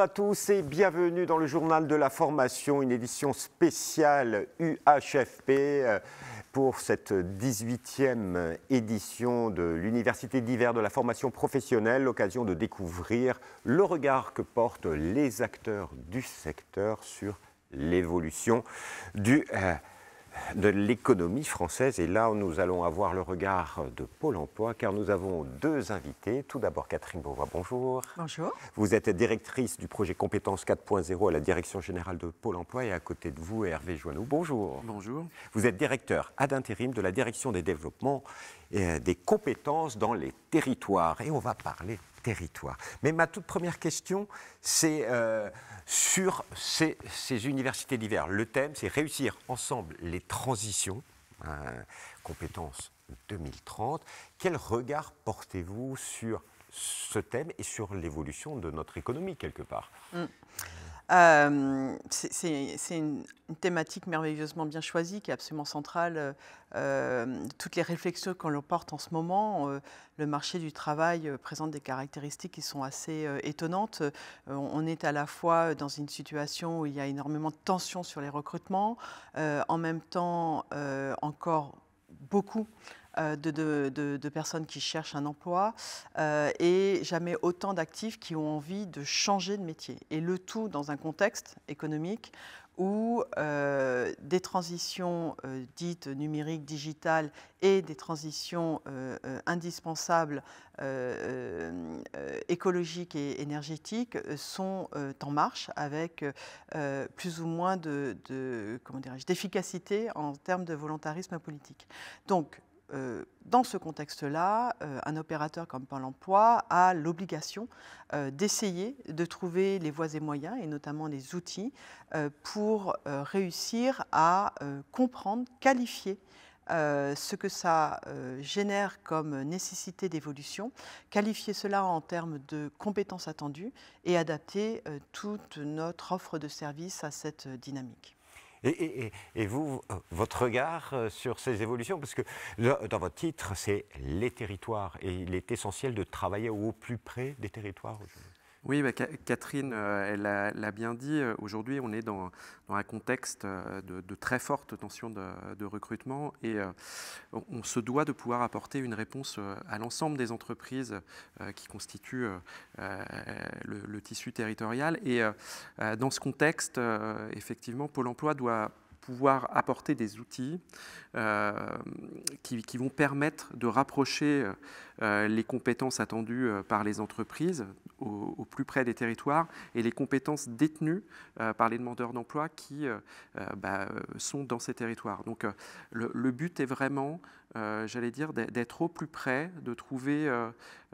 à tous et bienvenue dans le journal de la formation, une édition spéciale UHFP pour cette 18e édition de l'Université d'hiver de la formation professionnelle, l'occasion de découvrir le regard que portent les acteurs du secteur sur l'évolution du euh, de l'économie française. Et là, nous allons avoir le regard de Pôle emploi, car nous avons deux invités. Tout d'abord, Catherine Beauvoir, bonjour. Bonjour. Vous êtes directrice du projet Compétences 4.0 à la Direction Générale de Pôle emploi. Et à côté de vous, Hervé Joanneau, bonjour. Bonjour. Vous êtes directeur ad intérim de la Direction des développements et des compétences dans les territoires. Et on va parler territoire. Mais ma toute première question, c'est euh, sur ces, universités d'hiver. Le thème, c'est réussir ensemble les transitions, hein, compétences 2030. Quel regard portez-vous sur ce thème et sur l'évolution de notre économie quelque part mm c'est une, thématique merveilleusement bien choisie qui est absolument centrale. Euh, euh, toutes les réflexions qu'on porte en ce moment, euh, le marché du travail présente des caractéristiques qui sont assez étonnantes. on est à la fois dans une situation où il y a énormément de tensions sur les recrutements, en même temps encore beaucoup euh, de, de, personnes qui cherchent un emploi euh, et jamais autant d'actifs qui ont envie de changer de métier. Et le tout dans un contexte économique où euh, des transitions dites numériques, digitales et des transitions indispensables écologiques et énergétiques sont en marche avec plus ou moins d'efficacité de, comment en termes de volontarisme politique. Donc euh, dans ce contexte-là, euh, un opérateur comme Pôle emploi a l'obligation euh, d'essayer de trouver les voies et moyens, et notamment les outils, pour réussir à comprendre, qualifier ce que ça génère comme nécessité d'évolution, qualifier cela en termes de compétences attendues et adapter toute notre offre de services à cette dynamique. Et, vous, euh, votre regard euh, sur ces évolutions, parce que dans votre titre, c'est les territoires, et il est essentiel de travailler au plus près des territoires aujourd'hui. Oui, bah, Catherine euh, elle l'a bien dit. Euh, aujourd'hui, on est dans, un contexte euh, de, très forte tension de, recrutement et on se doit de pouvoir apporter une réponse à l'ensemble des entreprises qui constituent le, tissu territorial. Et dans ce contexte, effectivement, Pôle emploi doit apporter des outils euh, qui, vont permettre de rapprocher euh, les compétences attendues euh, par les entreprises au, plus près des territoires et les compétences détenues par les demandeurs d'emploi qui bah, sont dans ces territoires. Donc le, le but est vraiment, j'allais dire, d'être au plus près, de trouver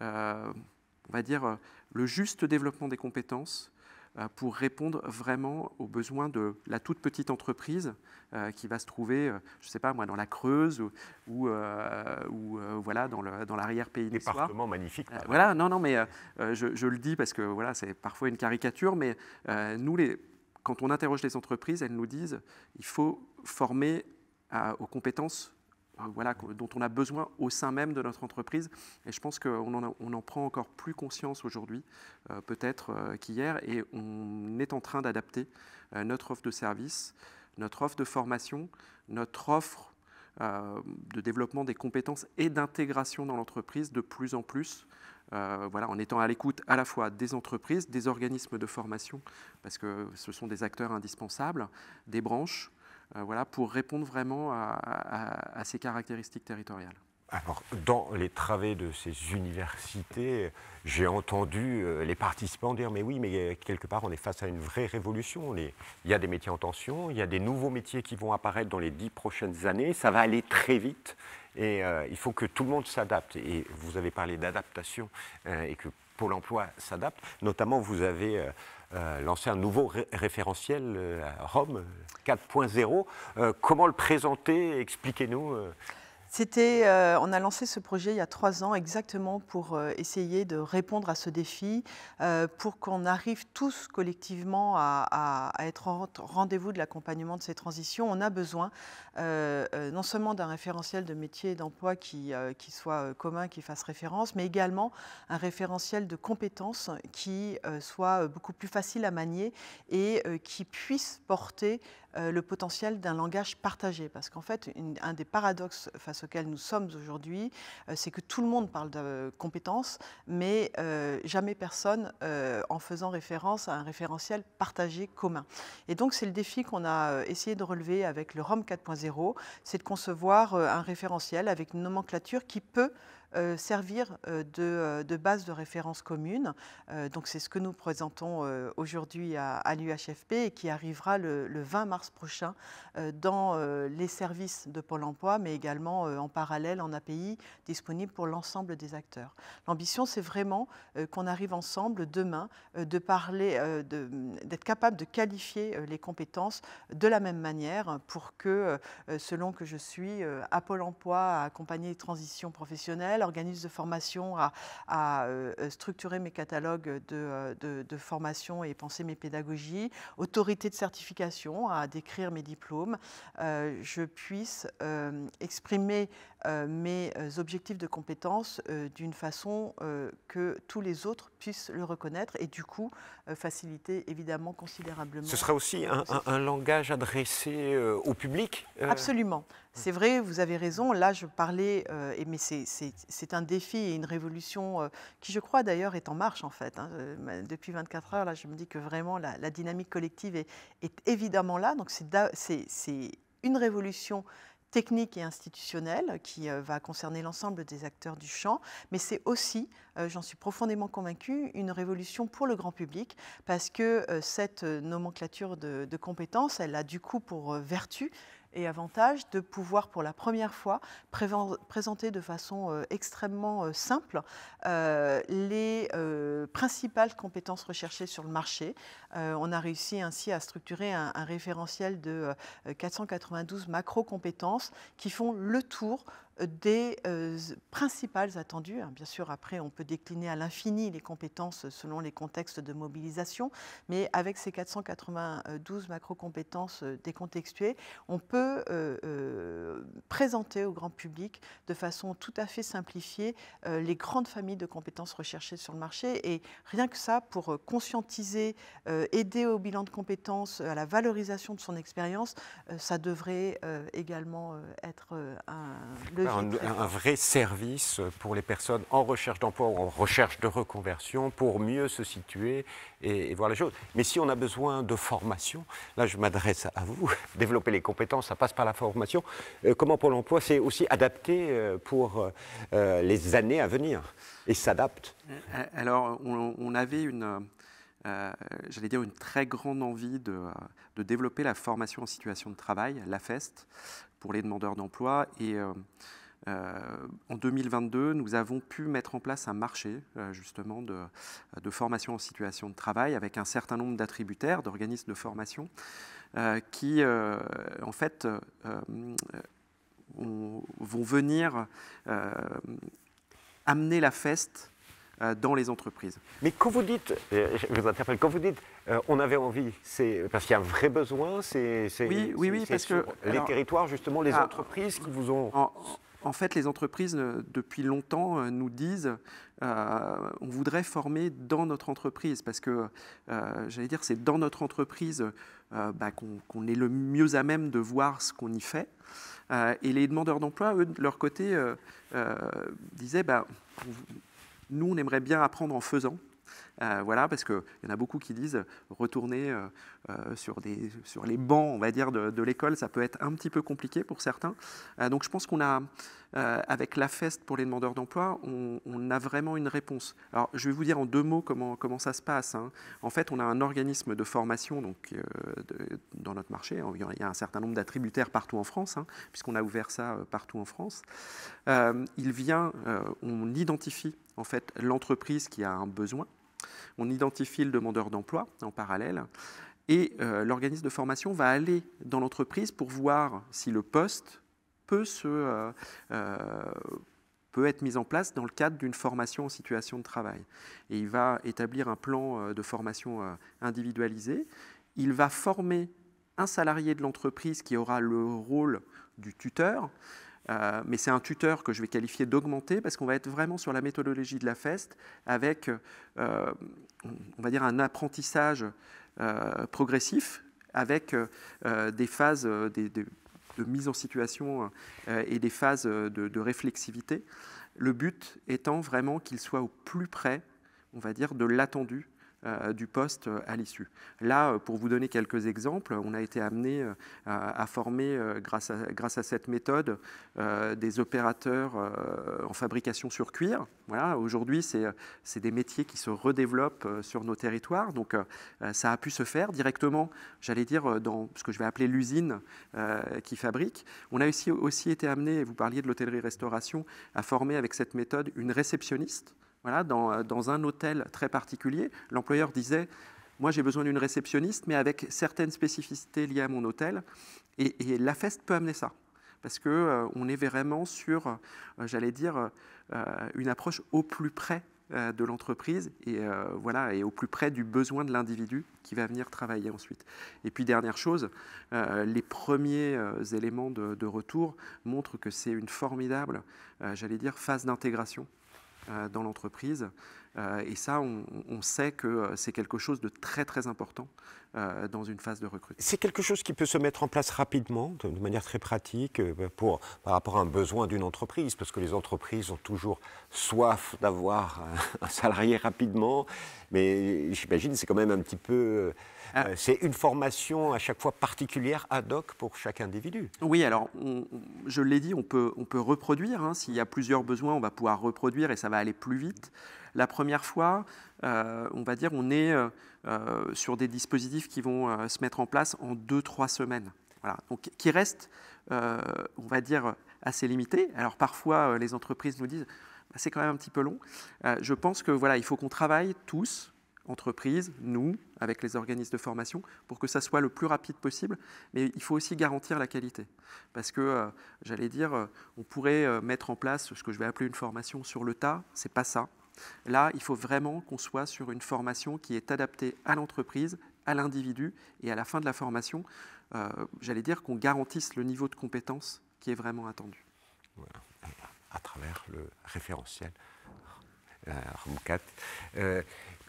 on va dire, le juste développement des compétences euh, pour répondre vraiment aux besoins de la toute petite entreprise euh, qui va se trouver, euh, je ne sais pas moi, dans la Creuse ou, ou, voilà, dans, l'arrière-pays niçois. Département magnifique. voilà, non, non, mais je, le dis parce que voilà, c'est parfois une caricature, mais nous, les, quand on interroge les entreprises, elles nous disent il faut former aux compétences euh, voilà, dont on a besoin au sein même de notre entreprise. Et je pense qu'on en, en prend encore plus conscience aujourd'hui, euh, peut-être euh, qu'hier, et on est en train d'adapter notre offre de service, notre offre de formation, notre offre de développement des compétences et d'intégration dans l'entreprise de plus en plus voilà, en étant à l'écoute à la fois des entreprises, des organismes de formation, parce que ce sont des acteurs indispensables, des branches, euh, voilà, pour répondre vraiment à, ces caractéristiques territoriales. Alors, dans les travées de ces universités, j'ai entendu euh, les participants dire Mais oui, mais euh, quelque part, on est face à une vraie révolution. Il y a des métiers en tension, il y a des nouveaux métiers qui vont apparaître dans les dix prochaines années, ça va aller très vite et il faut que tout le monde s'adapte. Et vous avez parlé d'adaptation et que Pôle emploi s'adapte. Notamment, vous avez. Euh, lancer un nouveau référentiel euh, à Rome 4.0. Euh, comment le présenter Expliquez-nous. C'était, euh, on a lancé ce projet il y a trois ans exactement pour euh, essayer de répondre à ce défi, euh, pour qu'on arrive tous collectivement à, être au rendez-vous de l'accompagnement de ces transitions. On a besoin non seulement d'un référentiel de métier et d'emploi qui, soit commun, qui fasse référence, mais également un référentiel de compétences qui soit beaucoup plus facile à manier et qui puisse porter le potentiel d'un langage partagé. Parce qu'en fait, un des paradoxes face au nous sommes aujourd'hui, euh, c'est que tout le monde parle de compétences, mais euh, jamais personne euh, en faisant référence à un référentiel partagé commun. Et donc c'est le défi qu'on a essayé de relever avec le ROM 4.0, c'est de concevoir un référentiel avec une nomenclature qui peut euh, servir euh, euh, de, base de référence commune. donc c'est ce que nous présentons aujourd'hui à, l'UHFP et qui arrivera le, le 20 mars prochain dans les services de Pôle Emploi, mais également en parallèle en API disponible pour l'ensemble des acteurs. L'ambition, c'est vraiment qu'on arrive ensemble demain de parler, d'être capable de qualifier les compétences de la même manière pour que, selon que je suis à Pôle Emploi, à accompagner les transitions professionnelles, organisme de formation, à, euh, euh, structurer mes catalogues euh, de, de, formation et penser mes pédagogies, autorité de certification, à décrire mes diplômes, je puisse exprimer euh, mes euh, objectifs de compétences euh, d'une façon que tous les autres puissent le reconnaître et du coup faciliter évidemment considérablement. Ce sera aussi un, langage adressé au public Absolument. Mmh. C'est vrai, vous avez raison. Là, je parlais, mais c'est un défi et une révolution qui, je crois d'ailleurs, est en marche en fait. Hein. Depuis 24 heures, là, je me dis que vraiment la, dynamique collective est, évidemment là. Donc, c'est une révolution technique et institutionnelle qui euh, va concerner l'ensemble des acteurs du champ, mais c'est aussi, euh, j'en suis profondément convaincue, une révolution pour le grand public parce que euh, cette nomenclature de, de compétences, elle a du coup pour vertu et avantage de pouvoir pour la première fois présenter de façon euh, extrêmement euh, simple euh, les principales compétences recherchées sur le marché. on a réussi ainsi à structurer un, référentiel de 492 macro-compétences qui font le tour des euh, principales attendues. Hein, bien sûr, après, on peut décliner à l'infini les compétences selon les contextes de mobilisation, mais avec ces 492 macro-compétences euh, décontextuées, on peut euh, présenter au grand public de façon tout à fait simplifiée les grandes familles de compétences recherchées sur le marché. Et rien que ça, pour conscientiser, aider au bilan de compétences, à la valorisation de son expérience, ça devrait également être un un, vrai service pour les personnes en recherche d'emploi ou en recherche de reconversion pour mieux se situer et, voir les choses. Mais si on a besoin de formation, là je m'adresse à vous, développer les compétences, ça passe par la formation. Euh, comment pour l'emploi, c'est aussi adapté euh, pour euh, les années à venir et s'adapte Alors on, avait une... j'allais dire, une très grande envie de, de, développer la formation en situation de travail, la FEST, les demandeurs d'emploi. Et euh, euh, en 2022, nous avons pu mettre en place un marché euh, justement de, formation en situation de travail avec un certain nombre d'attributaires, d'organismes de formation, qui en fait vont venir amener la feste dans les entreprises. Mais quand vous dites, vous quand vous dites euh, on avait envie, c'est parce qu'il y a un vrai besoin, c'est oui, oui, parce que les territoires justement, les ah, entreprises qui vous ont. En, fait, les entreprises euh, depuis longtemps euh, nous disent, on voudrait former dans notre entreprise parce que, j'allais dire, c'est dans notre entreprise bah, qu'on est le mieux à même de voir ce qu'on y fait. et les demandeurs d'emploi, eux, de leur côté, disaient, bah, nous, on aimerait bien apprendre en faisant. Euh, voilà, parce qu'il y en a beaucoup qui disent retourner euh, euh, sur, les bancs, on va dire, de, l'école, ça peut être un petit peu compliqué pour certains. donc je pense qu'on a, avec la FEST pour les demandeurs d'emploi, on, a vraiment une réponse. Alors je vais vous dire en deux mots comment, ça se passe. Hein. En fait, on a un organisme de formation donc, dans notre marché. Hein, il y a un certain nombre d'attributaires partout en France, hein, puisqu'on a ouvert ça partout en France. il vient, on identifie en fait l'entreprise qui a un besoin on identifie le demandeur d'emploi en parallèle, et euh, l'organisme de formation va aller dans l'entreprise pour voir si le poste peut, se, euh, euh, peut être mis en place dans le cadre d'une formation en situation de travail. Et il va établir un plan de formation individualisé. Il va former un salarié de l'entreprise qui aura le rôle du tuteur euh, mais c'est un tuteur que je vais qualifier d'augmenté parce qu'on va être vraiment sur la méthodologie de la FEST avec, euh, on va dire, un apprentissage euh, progressif avec des phases de mise en situation et des phases de, de, réflexivité. Le but étant vraiment qu'il soit au plus près, on va dire, de l'attendu euh, du poste euh, à l'issue. Là, euh, pour vous donner quelques exemples, on a été amené à former, grâce à, cette méthode, des opérateurs en fabrication sur cuir. Voilà, Aujourd'hui, c'est des métiers qui se redéveloppent sur nos territoires. Donc, ça a pu se faire directement, j'allais dire, dans ce que je vais appeler l'usine qui fabrique. On a aussi, été amené, vous parliez de l'hôtellerie-restauration, à former avec cette méthode une réceptionniste voilà, euh, dans, un hôtel très particulier, l'employeur disait moi, j'ai besoin d'une réceptionniste, mais avec certaines spécificités liées à mon hôtel. Et, la FEST peut amener ça. Parce qu'on euh, on est vraiment sur, euh, j'allais dire, une approche au plus près de l'entreprise et, voilà, et au plus près du besoin de l'individu qui va venir travailler ensuite. Et puis, dernière chose, les premiers éléments de, de, retour montrent que c'est une formidable, j'allais dire, phase d'intégration euh, dans l'entreprise euh, et ça, on, sait que euh, c'est quelque chose de très très important euh, dans une phase de recrutement. C'est quelque chose qui peut se mettre en place rapidement, de manière très pratique, bah, pour, par rapport à un besoin d'une entreprise, parce que les entreprises ont toujours soif d'avoir un, salarié rapidement, mais j'imagine c'est quand même un petit peu... Ah. c'est une formation à chaque fois particulière, ad hoc, pour chaque individu. Oui, alors, je l'ai dit, on peut, on peut reproduire. Hein. S'il y a plusieurs besoins, on va pouvoir reproduire et ça va aller plus vite. La première fois, euh, on va dire, on est euh, euh, sur des dispositifs qui vont se mettre en place en deux, trois semaines. Donc, qui reste, on va dire, assez limité. Alors parfois, les entreprises nous disent, bah, c'est quand même un petit peu long. je pense que voilà, il faut qu'on travaille tous, entreprises, nous, avec les organismes de formation, pour que ça soit le plus rapide possible. Mais il faut aussi garantir la qualité. Parce que, j'allais dire, on pourrait mettre en place ce que je vais appeler une formation sur le tas. C'est pas ça. Là, il faut vraiment qu'on soit sur une formation qui est adaptée à l'entreprise, à l'individu, et à la fin de la formation, euh, j'allais dire qu'on garantisse le niveau de compétence qui est vraiment attendu. Voilà. À travers le référentiel 4 euh,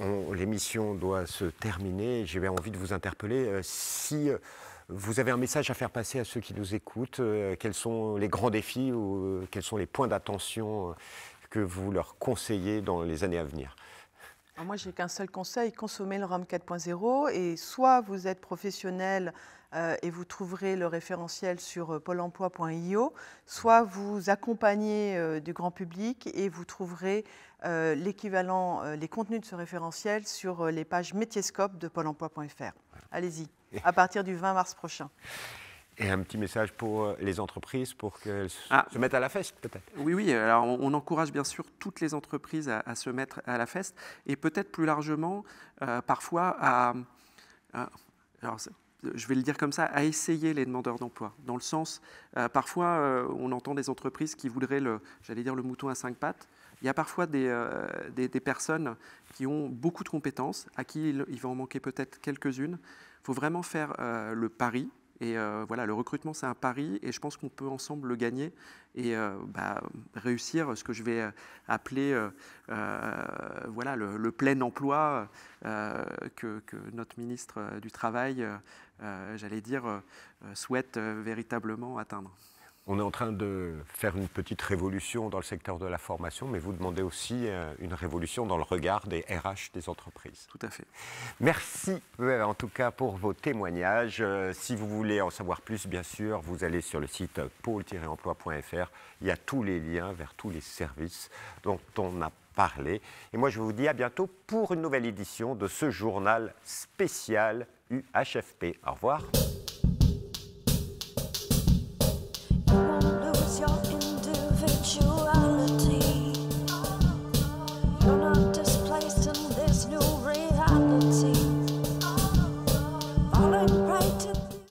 euh, L'émission doit se terminer. J'ai envie de vous interpeller. si vous avez un message à faire passer à ceux qui nous écoutent, quels sont les grands défis ou quels sont les points d'attention que vous leur conseillez dans les années à venir moi, j'ai qu'un seul conseil consommez le ROM 4.0 et soit vous êtes professionnel euh, et vous trouverez le référentiel sur euh, pôle emploi.io, soit vous accompagnez euh, du grand public et vous trouverez euh, l'équivalent, les contenus de ce référentiel sur les pages métierscope de pôle emploi.fr. Allez-y, à partir du 20 mars prochain. Et un petit message pour euh, les entreprises pour qu'elles se ah. mettent à la feste, peut-être Oui, oui. Alors, on, encourage bien sûr toutes les entreprises à, se mettre à la feste et peut-être plus largement, euh, parfois, à. je vais le dire comme ça, à essayer les demandeurs d'emploi. Dans le sens, euh, parfois, on entend des entreprises qui voudraient, j'allais dire, le mouton à cinq pattes. Il y a parfois des, des, personnes qui ont beaucoup de compétences, à qui il, va en manquer peut-être quelques-unes. Il faut vraiment faire le pari et euh, voilà, le recrutement, c'est un pari et je pense qu'on peut ensemble le gagner et euh, bah, réussir ce que je vais euh, appeler voilà, le, plein emploi que, notre ministre du Travail, j'allais dire, souhaite véritablement atteindre. On est en train de faire une petite révolution dans le secteur de la formation, mais vous demandez aussi euh, une révolution dans le regard des RH des entreprises. Tout à fait. Merci euh, en tout cas pour vos témoignages. Euh, si vous voulez en savoir plus, bien sûr, vous allez sur le site pôle-emploi.fr. Il y a tous les liens vers tous les services dont on a parlé. Et moi, je vous dis à bientôt pour une nouvelle édition de ce journal spécial UHFP. Au revoir.